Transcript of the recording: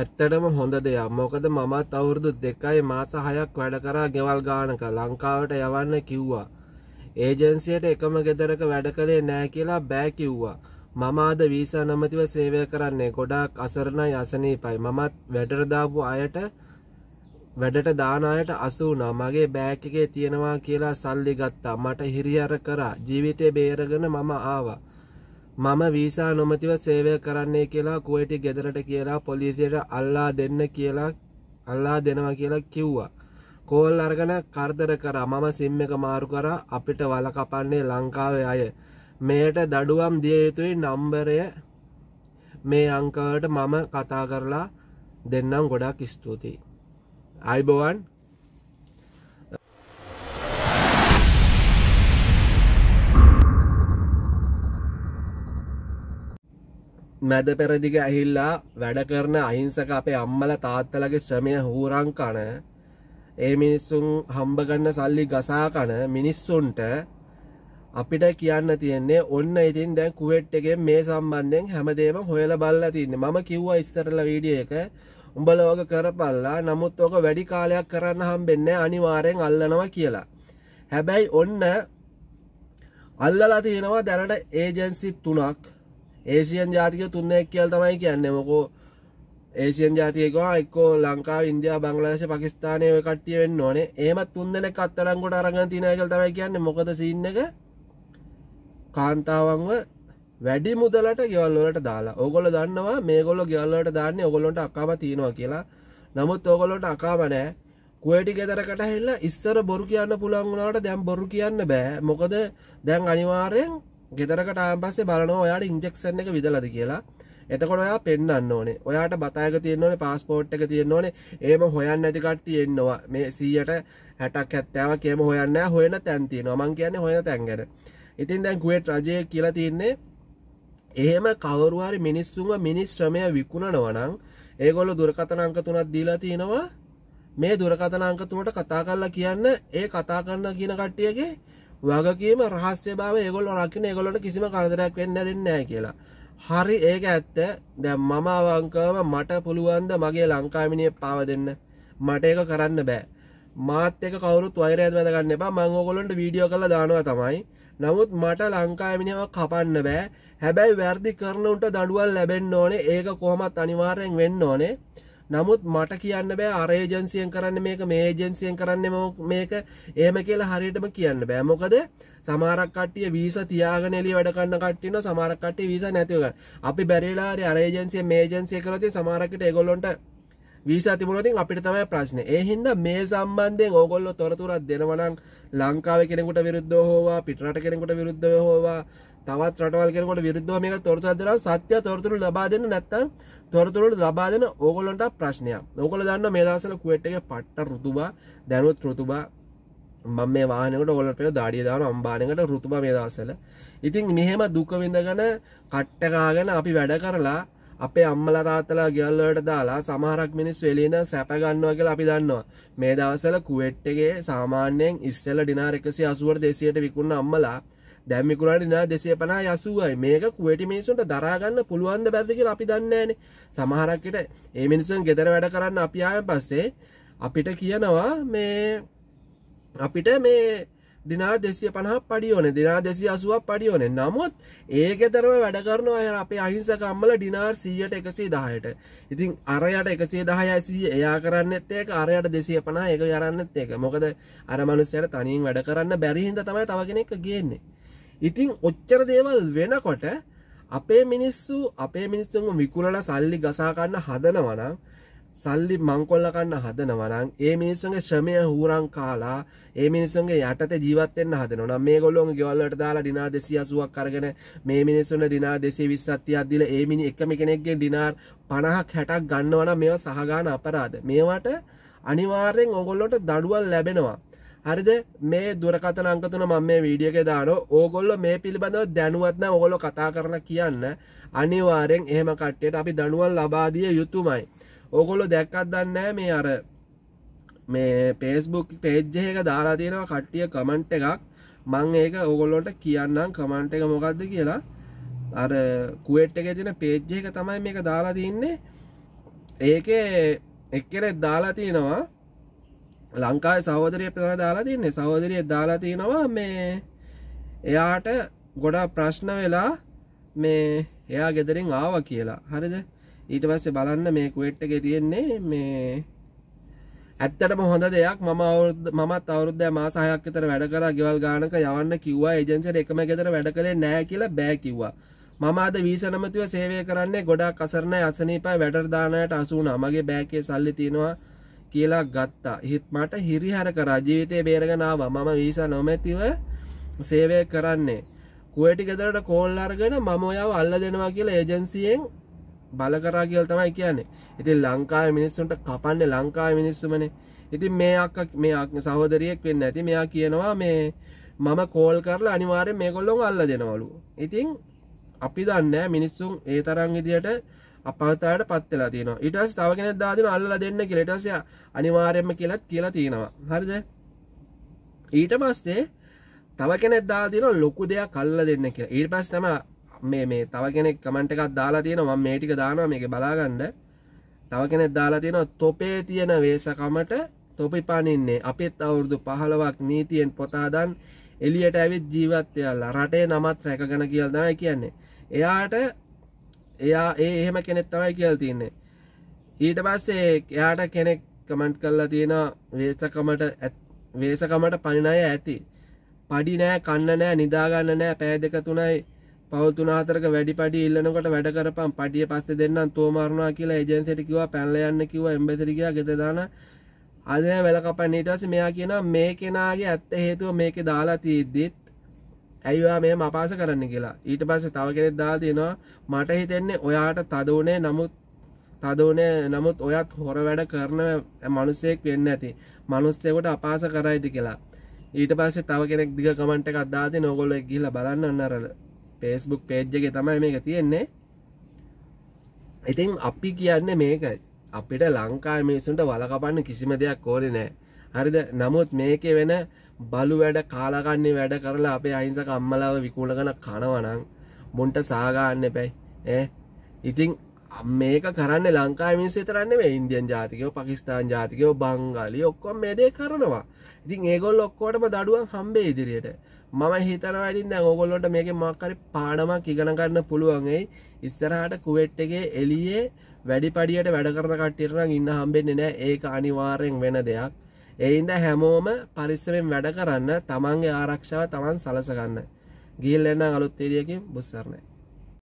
ඇත්තටම හොඳ දෙයක් මොකද මමත් අවුරුදු දෙකයි මාස හයක් වැඩ කරා ගෙවල් ගානක ලංකාවට යවන්න කිව්වා. ඒජන්සියට එකම ගෙදරක වැඩ කළේ නෑ කියලා බෑ කිව්වා. මම අද වීසා නැමැතිව සේවය කරන්නේ ගොඩාක් අසරණයි අසනීපයි. මමත් වැඩට දාපු අයට වැඩට දාන අයට අසු වුණා. මගේ බෑග් එකේ තියෙනවා කියලා සල්ලි ගත්තා. මට හිරිහැර කරා. ජීවිතේ බේරගෙන මම ආවා. මම වීසා නොමතිව සේවය කරන්නේ කියලා කුවටි ගෙදරට කියලා පොලිසියට අල්ලා දෙන්න කියලා අල්ලා දෙනවා කියලා කිව්වා. කෝල් අරගෙන කරදර කරා මම සිම් එක මාරු කරා අපිට වල කපන්නේ ලංකාවේ අය. මෙයට දඩුවම් දිය යුතුයි නම්බරය මේ අංකවලට මම කතා කරලා දෙන්නම් ගොඩක් ස්තුතියි. අයිබෝවන් මැද පෙරදිග ඇහිල්ලා වැඩ කරන අහිංසක අපේ අම්මල තාත්තලගේ ශ්‍රමය හූරං කන ඒ මිනිස්සුන් හම්බගන්න සල්ලි ගසා කන මිනිස්සුන්ට අපිට කියන්න තියෙන්නේ ඔන්න ඉතින් දැන් කුවෙට් එකෙන් මේ සම්බන්ධයෙන් හැමදේම හොයලා බලලා තින්නේ. මම කිව්වා ඉස්සරලා වීඩියෝ එක උඹලා ඔක කරපල්ලා. නමුත් ඔක වැඩි කාලයක් කරන්න හම්බෙන්නේ අනිවාර්යෙන් අල්ලනවා කියලා. හැබැයි ඔන්න අල්ලලා තිනවා දැනට ඒජන්සි තුනක් ඒසියන් ජාතික තුන්නෙක් කියල් තමයි කියන්න මොකෝ ඒසියන් ජාතියකවා එක්කෝ ලංකා ඉන්දයා බංලදේශ පකිස්ානය කට්ටිය වෙන්න ඕනේ ඒමත් තුන්දෙන කත්තරංගොට අරග තිනයකල් තමයි කියන්න මොකද සින්න එක කාන්තාවන්ව වැඩි මුදලට ගෙවල්ලට දාලා ඔගොල දන්නවා මේගොල්ල ගෙවල්ලට දාන්න ඔගොලොට අකාම තියෙනවා කියලා නමුත් ඔගොලොට අකාමනෑ කුවටි ගෙදරකට හෙල්ලා ඉස්සර බොරු කියන්න පුළංගුණට දැම් බොරු කියන්න බෑ මොකද දැන් අනිවාරයෙන් ගෙදරකට ආම්පස්සේ බලනවා ඔයාට ඉන්ජෙක්ෂන් එක විදලද කියලා එතකොට ඔයා පෙන්න්න ඕනේ ඔයාට බතයක තියෙන්නවනේ පාස්පෝට් එක තියෙන්න ඕනේ ඒම හොයන්න ඇතිකට්ටි එන්නවා මේ සීයට හැටක් ඇත්තාව කියම හොයන්න හොයන තැන්තින මං කියන්නේ හොය තැන්ගෙන ඉතින් දැන් ගුවට රජය කියලා තියන්නේ එහෙම කවරුවාරි මිනිස්සුන්ව මිනිස්ශ්‍රමය විකුණනවනං ඒගොල්ල දුරකතනංක තුනක් දීලා තියෙනවා මේ දුරකතනංක තුනට කතා කරලා කියන්න ඒ කතා කරන්න කියන කට්ටියගේ වගකීම රහස්්‍යභාව ඒගොල්ල රකින ඒගොලට කිසිම කරදරයක් වෙන්න දෙන්න කියලා. හරි ඒක ඇත්ත දැ මම අවංකව මට පුළුවන්ද මගේ ලංකාමිනිය පාව දෙන්න මට ඒක කරන්න බෑ මාත්‍යක කවරුත් වෛරයත් වැදගන්න එපා මංගෝගොලොන්ට වීඩියෝ කළ දානවා තමයි නමුත් මට ලංකාමිනිව කපන්න බෑ හැබැයි වැරදි කරනට දඩුවල් ලැබෙන්න්න ඕනේ ඒක කොහොමත් අනිවාරයෙන් වෙන්න ඕනේ නමුත් මට කියන්න බෑ අරේජන්සියෙන් කරන්න මේක මේ ජන්සියෙන් කරන්න මේක ඒම කියලා හරියටම කියන්න බෑ මොකද සමාරක්කටිය වීස තියාගනෙලි වැඩකන්න කටින සමාරක්කට්ටි වීස නැතිවක අපි බැරිලාරි අරේජන්සිය මේජන්සිය කරති සමාරකට එගොල්ලොන්ට වීසාතිබුණතින් අපිට තමයි ප්‍රශ්න ඒහින්ද මේ සම්බන්ධයෙන් ඕගොල්ලො තොරතුරත් දෙනවනං ලංකාව කෙනෙකුට විරුද්ධ හෝවා පිටරට කෙනෙකුට විරුද්ධ හෝවා තවත් රටවල් කෙනකොට විරුද්ධව මේක තොරතුරු අදනවා සත්‍ය තොරතුරු ලබා දෙන්න නැත්නම් තොරතුරු ලබා දෙන ඕගොල්ලන්ට ප්‍රශ්නයක් ඕගොල්ලෝ දන්නවා මේ දවස්වල කුවේට් එකේ පට්ට ඍතුබා දැනුත් ඍතුබා මම මේ වාහනකට ඕගොල්ලන්ට පෙර දාඩිය දාන අම්බානකට ඍතුබා මේ දවස්වල ඉතින් මෙහෙම දුක විඳගෙන කට්ට ගාගෙන අපි වැඩ කරලා අපේ අම්මලා තාත්තලා ගෙවල් වලට දාලා සමහරක් මිනිස්සු එළින සැප ගන්නවා කියලා අපි දන්නවා මේ දවස්වල කුවේට් එකේ සාමාන්‍යයෙන් ඉස්සෙල්ලා ඩිනාර් 180 200ට විකුණන අම්මලා දැම්මිකුලට නා දෙසේ පනා යසුවයි මේක කුවටි මිනිසුන්ට දරාගන්න පුළුවන්ද බැදක අපි දන්නන සමහරක්කට ඒ මිනිසුන් ගෙදර වැඩ කරන්න අපියාය පස්සේ අපිට කියනවා මේ අපිට මේ දිනා දෙසිය පනහ පඩියෝන දිනා දෙසි අසුවක් පඩියෝන නමුත් ඒකෙතරම වැඩකරන අය අපේ අහිංසකම්මල ඩිනාර් සීයට එකසේ දාහයට ඉතින් අරයට එකසේ දහයසිය එයා කරන්නත් ඒක අරයට දෙසිය පනා ඒක යරන්නත් ඒක මොකද අරමනුස්සයට තනින් වැඩ කරන්න බැරිහින්ද තමයි තවගෙනෙක් ගන්නේ ඉතිං ඔච්චර දේවල් වෙනකොට අපේ මිනිස්සු අපේ මිනිස්සුම විකුරල සල්ලි ගසාකන්න හදනවනම් සල්ලි මංකොල්ලකන්න හදනවනම් ඒ මිනිස්සුන්ගේ ශ්‍රමය හූරං කාලා ඒ මිනිසුන්ගේ යටත ජීවත්තෙන් හදනවන මේ ගොල්ලොන් ගෙවල්ලට දාලා දිනා දෙසි අසුවක් කරගෙන මේ මිනිසුන දිනා දෙසේ විස්සත්ති අදදිල ඒ මිනි එකම කෙනෙක්ගේ දිනාර් පණහක් හැටක් ගන්නවන මෙ සහගාන අපරාධ මේවට අනිවාර්යෙන් ඔගොල්ලොට දඩුවල් ලැබෙනවා හරිද මේ දුරකතන අංකතුන මම මේ වීඩියක දාන ඕගොල්ල මේ පිළිබඳව දැනුවත්න ඕගොල්ලො කතා කරලා කියන්න අනිවාරෙන් එහෙම කට්ටයට අපි දනුවල් ලබාදිය යුතුමයි ඕගොල්ලො දැක්කත් දන්න මේ අර මේ පේස්බුක් පේජ්ජහක දාලා තියෙනවා කට්ටිය කමන්ට් එකක් මං ඒක ඕගොල්ලොන්ට කියන්නම් කමන්ට් එක මොකක්ද කියලා අර කුවට් එක තින පේජ්ජ එක තමයි මේක දාලා තින්නේ ඒක එක්කෙනෙ දාලා තියෙනවා ලංකායි සහෝදරය පෙන දාලා තින්නේ සහෝදරිය දාලා තියෙනවා මේ එයාට ගොඩා ප්‍රශ්න වෙලා මේ එයා ගෙදරින් ආව කියලා හරිද ඊට පස්සේ බලන්න මේ කුවෙට් එකේ තියෙන්නේ මේ ඇත්තටම හොඳ දෙයක් මම අවුරුද්ද මමත් අවුරුද්ද මාස 6ක් විතර වැඩ කරලා ගෙවල් ගානක යවන්න කිව්වා ඒජන්සියට එකම ගෙදර වැඩ කළේ නැහැ කියලා බෑ කිව්වා මම අද වීසා නැමැතිව සේවය කරන්නේ ගොඩාක් අසරණයි අසනීපයි වැඩට දාන අයට 89 මගේ බෑග් එකේ සල්ලි තියෙනවා කියලා ගත්තා හිත් මට හිරිහර කරා ජීවිතය බේරගෙනාව මම වීස නොමැතිව සේවය කරන්නේ කුවටි ගෙදරට කෝල් අරගෙන මම ඔයාව අල්ල දෙනවා කියලා ඒජන්සියෙන් බල කරා කියල තමයි කියන්නේ ඉතින් ලංකාව මිනිස්සුන්ට කපන්න ලංකාව මිනිස්සුමනේ ඉතින් මේ අක්ක මේ සහෝදරියෙක් වෙන්න ඇති මෙයා කියනවා මේ මම කෝල් කරලා අනිවාරය මේ කොල්ලොන් අල්ල දෙනවලු ඉතින් අපි දන්න මිනිස්සුම් ඒ තරං ඉදියට අපහතාට පත්වෙලා තියෙනවා ඉටස් තව කෙනෙක් දාදින අල්ලලා දෙන්න කෙලටසය අනිවාර්යම කියලත් කියලා තියෙනවා හරිද ඊට පස්සේ තව කෙනෙක් දාදින ලොකු දෙයක් කල්ල දෙන්න කියලා ඊට පස් තම මේ මේ තව කෙනෙක් කමට එකක් දාලා තියෙනවා මේටික දානවා මේක බලාගන්න තව කෙනෙක් දාලා තියෙනවා තොපේ තියෙන වේසකමට තොපි පනින්නේ අපිත් අවුරුදු පහලවක් නීතියෙන් පොතාදන් එලියට ඇවිත් ජීවත්වයල්ලා රටේ නමත් රැකගන කියල්දමයි කියන්නේ එයාට එයා ඒ එහෙම කෙනෙත් තමයි කියල් තින්නේ ඊට පස්සේ එයාට කෙනෙක් කමන්ට් කල්ලා තියෙන වේසකමට වේසකමට පනිනය ඇති පඩි නෑ කන්න නෑ නිදාගන්න නෑ පෑ දෙක තුනයි පවතුනාතරක වැඩි පඩි ඉල්ලනකොට වැඩ කරපම් පඩිය පස්ස දෙන්නම් තෝමාරුණා කියලා ඒජන්සිට කිව්වා පැනලා යන්න කිව්වා එම්බැසිට ගියා ගෙත දාන අද වෙලකපන් ඊට පස්සේ මෙයා කියනවා මේ කෙනාගේ ඇත්ත හේතුව මේකේ දාලා තියෙද්දිත් ඇයිවා මේ මපාස කරන්න කියලා ඊට පස්සේ තව කෙනෙක් දා තියෙනවා මට හිතෙන්නේ ඔයාට තදවනේ නමුත් තදවනේ නමුත් ඔයත් හොර වැඩ කරන මනුස්සයෙක් වෙන්න ඇති මනුස්සයෙකුට අපාස කරයිද කියලා ඊට පස්සේ තව කෙනෙක් දිග කමෙන්ට් එකක් දාලා නෝගොල්ලෝ ගිහිල්ලා බලන්න අන්නරල Facebook page එකේ තමයි මේක තියෙන්නේ ඉතින් අපි කියන්නේ මේකයි අපිට ලංකා මිනිසුන්ට වලකපන්න කිසිම දෙයක් ඕනේ නැහැ හරිද නමුත් මේකේ වෙන බලු වැඩ කාලකන්නේ වැඩ කරලා අපේ අයිංසක අම්මලාව විකූලගන කනවනං මොන්ට සාගාන්න පැයි ඒ ඉතිං මේක කරන්න ලංකාමින්සේ තරන්නේ මේ ඉන්දියන් ජාතිකයෝ පකිස්ාන් ජාතිකයෝ බංගලි ඔක්කොම් මේදේ කරනවා ඉතින් ඒගොල් ඔක්කෝටම දඩුවන් හම්බේ ඉදිරියට මම හිතනවා ඉතින් දැන් ඕගොල්ලොන්ට මේක මක්කරි පාඩමක් ඉගෙන ගන්න පුළුවන් ඒ ඉස්සරහට කුවෙට් එකේ එළියේ වැඩි පඩියට වැඩ කරන කට්ටියරනම් ඉන්න හම්බෙන්නේ නැහැ ඒක අනිවාර්යෙන් වෙන දෙයක් එයින්ද හැමෝම පරිස්සමෙන් වැඩ කරන්න තමන්ගේ ආරක්ෂාව තමන් සලසගන්න ගිල් එන්න අලුත් තේරියකින් බුස්සරණයි